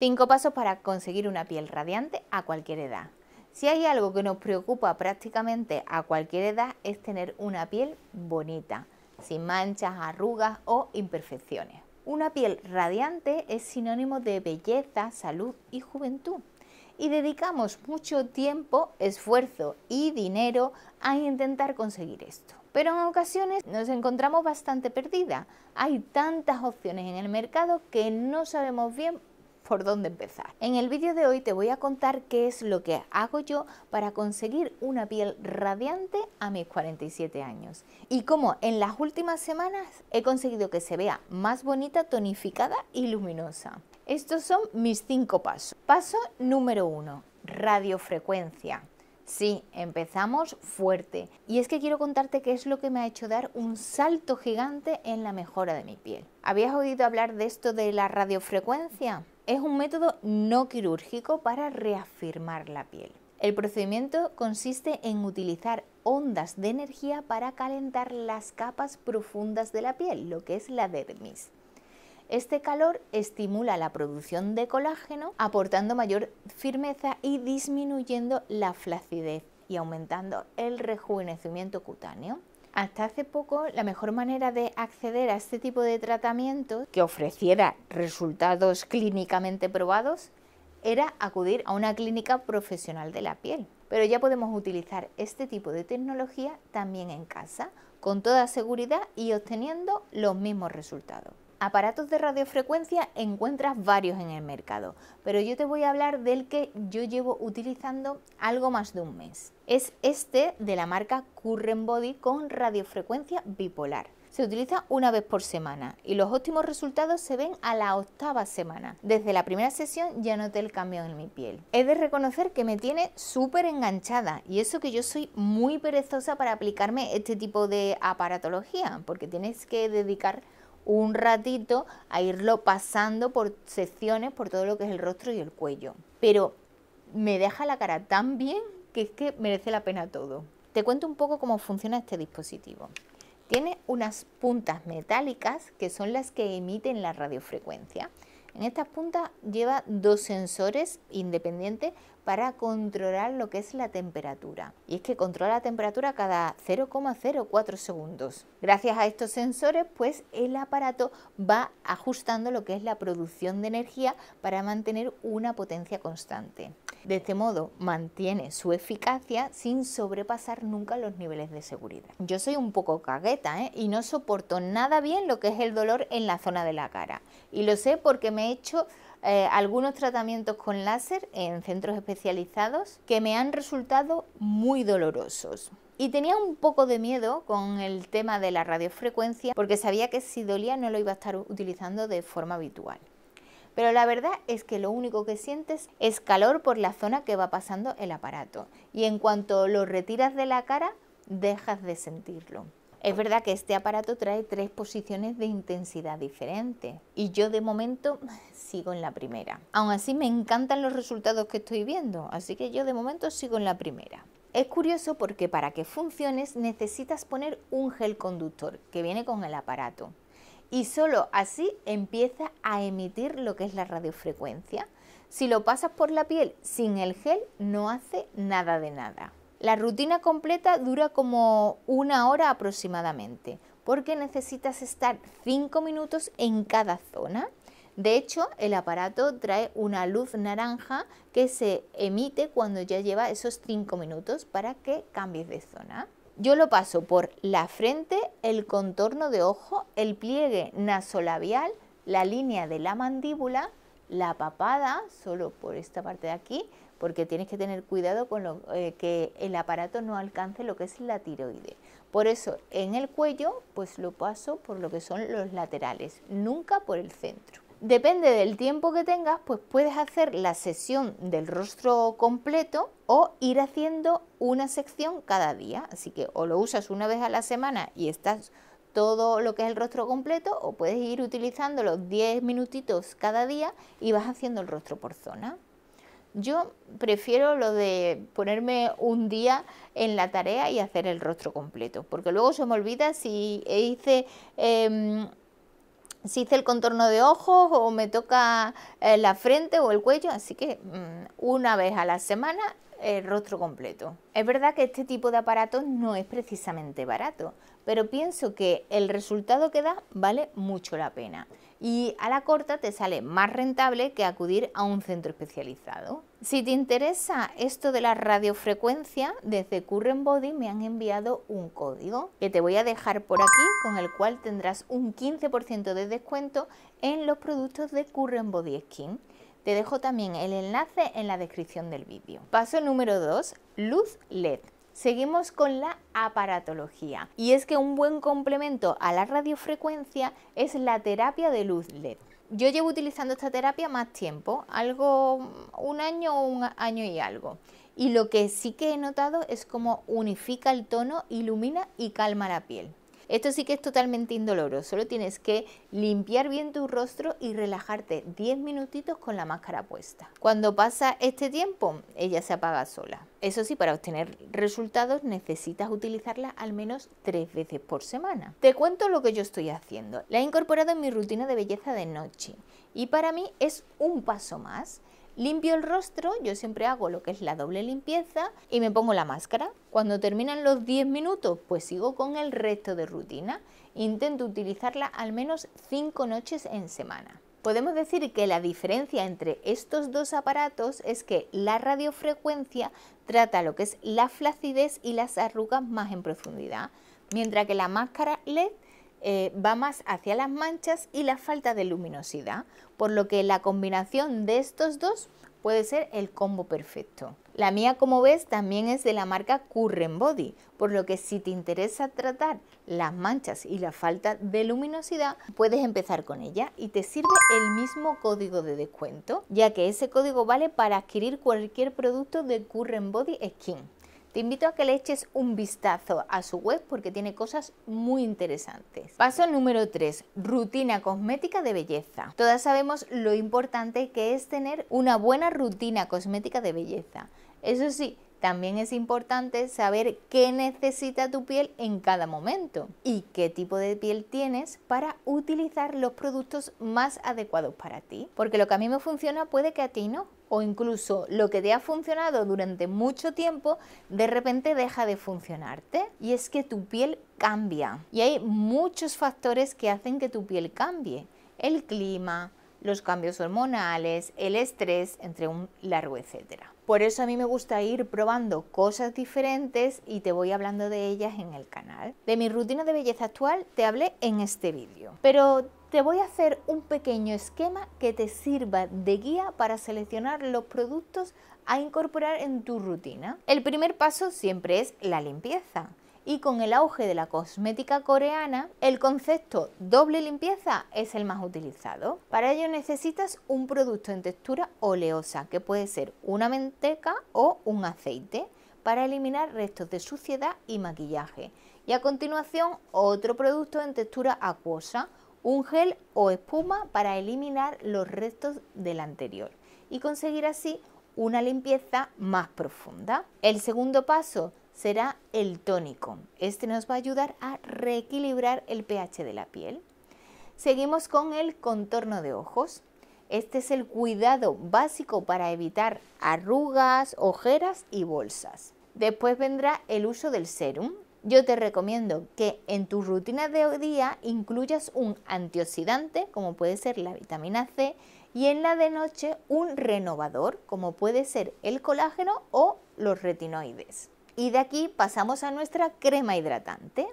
5 pasos para conseguir una piel radiante a cualquier edad. Si hay algo que nos preocupa prácticamente a cualquier edad es tener una piel bonita, sin manchas, arrugas o imperfecciones. Una piel radiante es sinónimo de belleza, salud y juventud. Y dedicamos mucho tiempo, esfuerzo y dinero a intentar conseguir esto. Pero en ocasiones nos encontramos bastante perdidas. Hay tantas opciones en el mercado que no sabemos bien por dónde empezar. En el vídeo de hoy te voy a contar qué es lo que hago yo para conseguir una piel radiante a mis 47 años y cómo en las últimas semanas he conseguido que se vea más bonita, tonificada y luminosa. Estos son mis cinco pasos. Paso número uno, radiofrecuencia. Sí, empezamos fuerte. Y es que quiero contarte qué es lo que me ha hecho dar un salto gigante en la mejora de mi piel. ¿Habías oído hablar de esto de la radiofrecuencia? es un método no quirúrgico para reafirmar la piel. El procedimiento consiste en utilizar ondas de energía para calentar las capas profundas de la piel, lo que es la dermis. Este calor estimula la producción de colágeno, aportando mayor firmeza y disminuyendo la flacidez y aumentando el rejuvenecimiento cutáneo. Hasta hace poco, la mejor manera de acceder a este tipo de tratamiento que ofreciera resultados clínicamente probados era acudir a una clínica profesional de la piel. Pero ya podemos utilizar este tipo de tecnología también en casa, con toda seguridad y obteniendo los mismos resultados. Aparatos de radiofrecuencia encuentras varios en el mercado, pero yo te voy a hablar del que yo llevo utilizando algo más de un mes. Es este de la marca Current Body con radiofrecuencia bipolar. Se utiliza una vez por semana y los óptimos resultados se ven a la octava semana. Desde la primera sesión ya noté el cambio en mi piel. He de reconocer que me tiene súper enganchada y eso que yo soy muy perezosa para aplicarme este tipo de aparatología porque tienes que dedicar un ratito a irlo pasando por secciones, por todo lo que es el rostro y el cuello. Pero me deja la cara tan bien que es que merece la pena todo. Te cuento un poco cómo funciona este dispositivo. Tiene unas puntas metálicas que son las que emiten la radiofrecuencia en estas puntas lleva dos sensores independientes para controlar lo que es la temperatura. Y es que controla la temperatura cada 0,04 segundos. Gracias a estos sensores, pues el aparato va ajustando lo que es la producción de energía para mantener una potencia constante. De este modo mantiene su eficacia sin sobrepasar nunca los niveles de seguridad. Yo soy un poco cagueta ¿eh? y no soporto nada bien lo que es el dolor en la zona de la cara. Y lo sé porque me he hecho eh, algunos tratamientos con láser en centros especializados que me han resultado muy dolorosos. Y tenía un poco de miedo con el tema de la radiofrecuencia porque sabía que si dolía no lo iba a estar utilizando de forma habitual pero la verdad es que lo único que sientes es calor por la zona que va pasando el aparato y en cuanto lo retiras de la cara dejas de sentirlo. Es verdad que este aparato trae tres posiciones de intensidad diferentes y yo de momento sigo en la primera. Aún así me encantan los resultados que estoy viendo, así que yo de momento sigo en la primera. Es curioso porque para que funcione necesitas poner un gel conductor que viene con el aparato y solo así empieza a emitir lo que es la radiofrecuencia. Si lo pasas por la piel sin el gel no hace nada de nada. La rutina completa dura como una hora aproximadamente porque necesitas estar 5 minutos en cada zona. De hecho, el aparato trae una luz naranja que se emite cuando ya lleva esos 5 minutos para que cambies de zona. Yo lo paso por la frente, el contorno de ojo, el pliegue nasolabial, la línea de la mandíbula, la papada, solo por esta parte de aquí, porque tienes que tener cuidado con lo, eh, que el aparato no alcance lo que es la tiroide. Por eso en el cuello pues lo paso por lo que son los laterales, nunca por el centro. Depende del tiempo que tengas, pues puedes hacer la sesión del rostro completo o ir haciendo una sección cada día. Así que o lo usas una vez a la semana y estás todo lo que es el rostro completo o puedes ir utilizando los 10 minutitos cada día y vas haciendo el rostro por zona. Yo prefiero lo de ponerme un día en la tarea y hacer el rostro completo, porque luego se me olvida si hice... Em, si hice el contorno de ojos o me toca eh, la frente o el cuello, así que mm, una vez a la semana el rostro completo. Es verdad que este tipo de aparatos no es precisamente barato, pero pienso que el resultado que da vale mucho la pena y a la corta te sale más rentable que acudir a un centro especializado. Si te interesa esto de la radiofrecuencia, desde Current Body me han enviado un código que te voy a dejar por aquí con el cual tendrás un 15% de descuento en los productos de Current Body Skin. Te dejo también el enlace en la descripción del vídeo. Paso número 2, luz LED. Seguimos con la aparatología y es que un buen complemento a la radiofrecuencia es la terapia de luz LED. Yo llevo utilizando esta terapia más tiempo, algo un año o un año y algo. Y lo que sí que he notado es cómo unifica el tono, ilumina y calma la piel. Esto sí que es totalmente indoloro, solo tienes que limpiar bien tu rostro y relajarte 10 minutitos con la máscara puesta. Cuando pasa este tiempo, ella se apaga sola. Eso sí, para obtener resultados necesitas utilizarla al menos tres veces por semana. Te cuento lo que yo estoy haciendo. La he incorporado en mi rutina de belleza de noche y para mí es un paso más Limpio el rostro, yo siempre hago lo que es la doble limpieza y me pongo la máscara. Cuando terminan los 10 minutos, pues sigo con el resto de rutina. Intento utilizarla al menos 5 noches en semana. Podemos decir que la diferencia entre estos dos aparatos es que la radiofrecuencia trata lo que es la flacidez y las arrugas más en profundidad, mientras que la máscara LED eh, va más hacia las manchas y la falta de luminosidad, por lo que la combinación de estos dos puede ser el combo perfecto. La mía, como ves, también es de la marca Curren Body, por lo que si te interesa tratar las manchas y la falta de luminosidad, puedes empezar con ella y te sirve el mismo código de descuento, ya que ese código vale para adquirir cualquier producto de Curren Body Skin. Te invito a que le eches un vistazo a su web porque tiene cosas muy interesantes. Paso número 3. Rutina cosmética de belleza. Todas sabemos lo importante que es tener una buena rutina cosmética de belleza. Eso sí, también es importante saber qué necesita tu piel en cada momento y qué tipo de piel tienes para utilizar los productos más adecuados para ti. Porque lo que a mí me funciona puede que a ti no o incluso lo que te ha funcionado durante mucho tiempo de repente deja de funcionarte y es que tu piel cambia y hay muchos factores que hacen que tu piel cambie el clima los cambios hormonales, el estrés, entre un largo etcétera. Por eso a mí me gusta ir probando cosas diferentes y te voy hablando de ellas en el canal. De mi rutina de belleza actual te hablé en este vídeo, pero te voy a hacer un pequeño esquema que te sirva de guía para seleccionar los productos a incorporar en tu rutina. El primer paso siempre es la limpieza. Y con el auge de la cosmética coreana, el concepto doble limpieza es el más utilizado. Para ello necesitas un producto en textura oleosa, que puede ser una manteca o un aceite, para eliminar restos de suciedad y maquillaje. Y a continuación, otro producto en textura acuosa, un gel o espuma para eliminar los restos del anterior y conseguir así una limpieza más profunda. El segundo paso será el tónico. Este nos va a ayudar a reequilibrar el pH de la piel. Seguimos con el contorno de ojos. Este es el cuidado básico para evitar arrugas, ojeras y bolsas. Después vendrá el uso del serum, yo te recomiendo que en tu rutina de hoy día incluyas un antioxidante, como puede ser la vitamina C, y en la de noche un renovador, como puede ser el colágeno o los retinoides. Y de aquí pasamos a nuestra crema hidratante.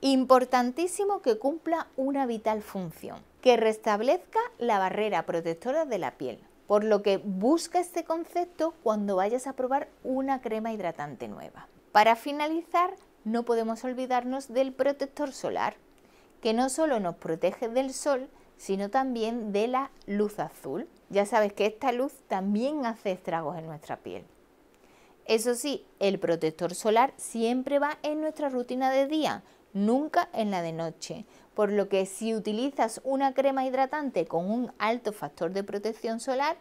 Importantísimo que cumpla una vital función, que restablezca la barrera protectora de la piel. Por lo que busca este concepto cuando vayas a probar una crema hidratante nueva. Para finalizar, no podemos olvidarnos del protector solar, que no solo nos protege del sol, sino también de la luz azul. Ya sabes que esta luz también hace estragos en nuestra piel. Eso sí, el protector solar siempre va en nuestra rutina de día, nunca en la de noche, por lo que si utilizas una crema hidratante con un alto factor de protección solar,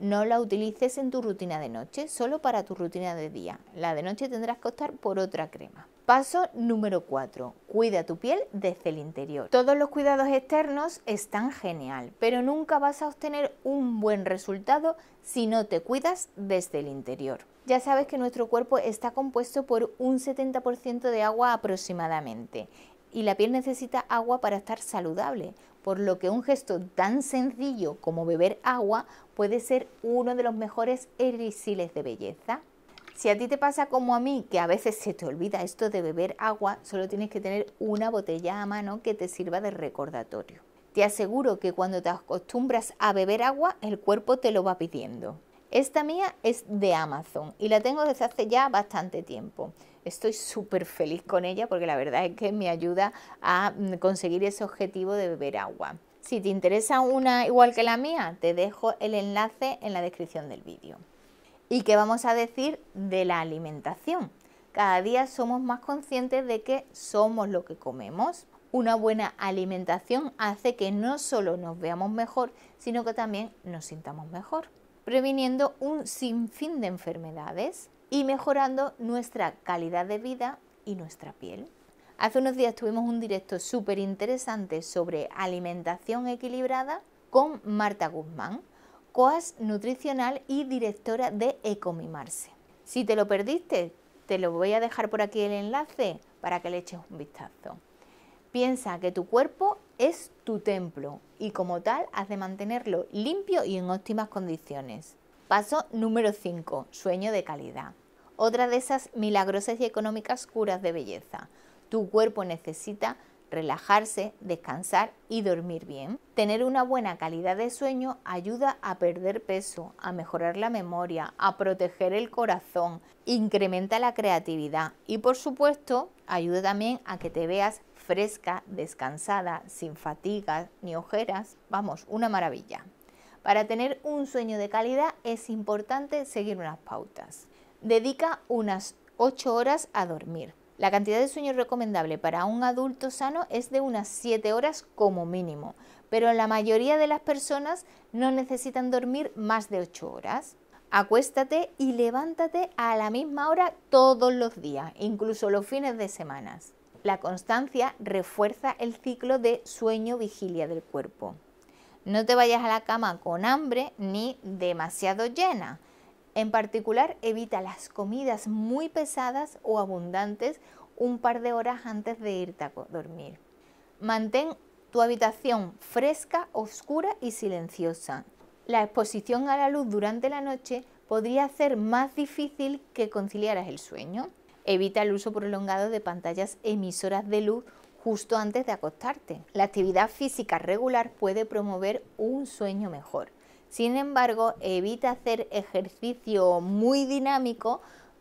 no la utilices en tu rutina de noche, solo para tu rutina de día. La de noche tendrás que optar por otra crema. Paso número 4. Cuida tu piel desde el interior. Todos los cuidados externos están genial, pero nunca vas a obtener un buen resultado si no te cuidas desde el interior. Ya sabes que nuestro cuerpo está compuesto por un 70% de agua aproximadamente y la piel necesita agua para estar saludable por lo que un gesto tan sencillo como beber agua puede ser uno de los mejores erisiles de belleza. Si a ti te pasa como a mí, que a veces se te olvida esto de beber agua, solo tienes que tener una botella a mano que te sirva de recordatorio. Te aseguro que cuando te acostumbras a beber agua, el cuerpo te lo va pidiendo. Esta mía es de Amazon y la tengo desde hace ya bastante tiempo. Estoy súper feliz con ella porque la verdad es que me ayuda a mm, conseguir ese objetivo de beber agua. Si te interesa una igual que la mía, te dejo el enlace en la descripción del vídeo. ¿Y qué vamos a decir de la alimentación? Cada día somos más conscientes de que somos lo que comemos. Una buena alimentación hace que no solo nos veamos mejor, sino que también nos sintamos mejor, previniendo un sinfín de enfermedades y mejorando nuestra calidad de vida y nuestra piel. Hace unos días tuvimos un directo súper interesante sobre alimentación equilibrada con Marta Guzmán, COAS nutricional y directora de Ecomimarse. Si te lo perdiste, te lo voy a dejar por aquí el enlace para que le eches un vistazo. Piensa que tu cuerpo es tu templo y como tal has de mantenerlo limpio y en óptimas condiciones. Paso número 5. Sueño de calidad. Otra de esas milagrosas y económicas curas de belleza. Tu cuerpo necesita relajarse, descansar y dormir bien. Tener una buena calidad de sueño ayuda a perder peso, a mejorar la memoria, a proteger el corazón, incrementa la creatividad y por supuesto ayuda también a que te veas fresca, descansada, sin fatigas ni ojeras. Vamos, una maravilla. Para tener un sueño de calidad es importante seguir unas pautas. Dedica unas 8 horas a dormir. La cantidad de sueño recomendable para un adulto sano es de unas 7 horas como mínimo, pero la mayoría de las personas no necesitan dormir más de 8 horas. Acuéstate y levántate a la misma hora todos los días, incluso los fines de semana. La constancia refuerza el ciclo de sueño-vigilia del cuerpo. No te vayas a la cama con hambre ni demasiado llena. En particular, evita las comidas muy pesadas o abundantes un par de horas antes de irte a dormir. Mantén tu habitación fresca, oscura y silenciosa. La exposición a la luz durante la noche podría hacer más difícil que conciliaras el sueño. Evita el uso prolongado de pantallas emisoras de luz justo antes de acostarte. La actividad física regular puede promover un sueño mejor. Sin embargo, evita hacer ejercicio muy dinámico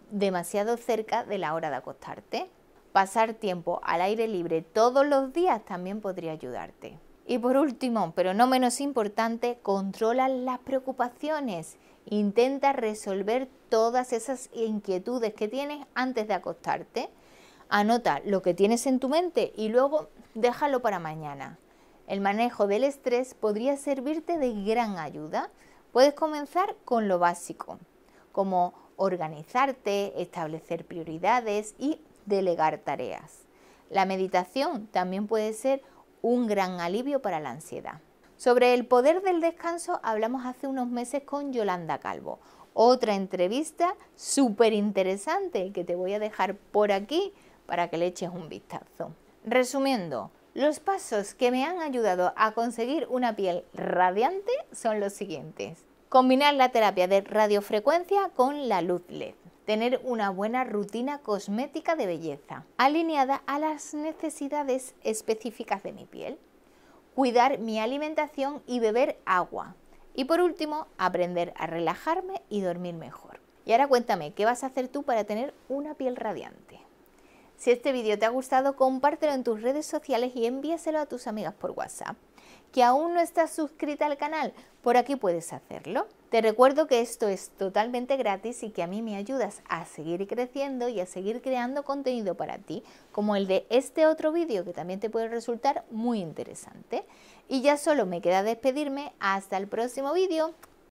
demasiado cerca de la hora de acostarte. Pasar tiempo al aire libre todos los días también podría ayudarte. Y por último, pero no menos importante, controla las preocupaciones. Intenta resolver todas esas inquietudes que tienes antes de acostarte. Anota lo que tienes en tu mente y luego déjalo para mañana. El manejo del estrés podría servirte de gran ayuda. Puedes comenzar con lo básico, como organizarte, establecer prioridades y delegar tareas. La meditación también puede ser un gran alivio para la ansiedad. Sobre el poder del descanso hablamos hace unos meses con Yolanda Calvo. Otra entrevista súper interesante que te voy a dejar por aquí para que le eches un vistazo. Resumiendo, los pasos que me han ayudado a conseguir una piel radiante son los siguientes. Combinar la terapia de radiofrecuencia con la luz LED. Tener una buena rutina cosmética de belleza, alineada a las necesidades específicas de mi piel. Cuidar mi alimentación y beber agua. Y por último, aprender a relajarme y dormir mejor. Y ahora cuéntame, ¿qué vas a hacer tú para tener una piel radiante? Si este vídeo te ha gustado, compártelo en tus redes sociales y envíaselo a tus amigas por WhatsApp. ¿Que aún no estás suscrita al canal? Por aquí puedes hacerlo. Te recuerdo que esto es totalmente gratis y que a mí me ayudas a seguir creciendo y a seguir creando contenido para ti, como el de este otro vídeo que también te puede resultar muy interesante. Y ya solo me queda despedirme. Hasta el próximo vídeo.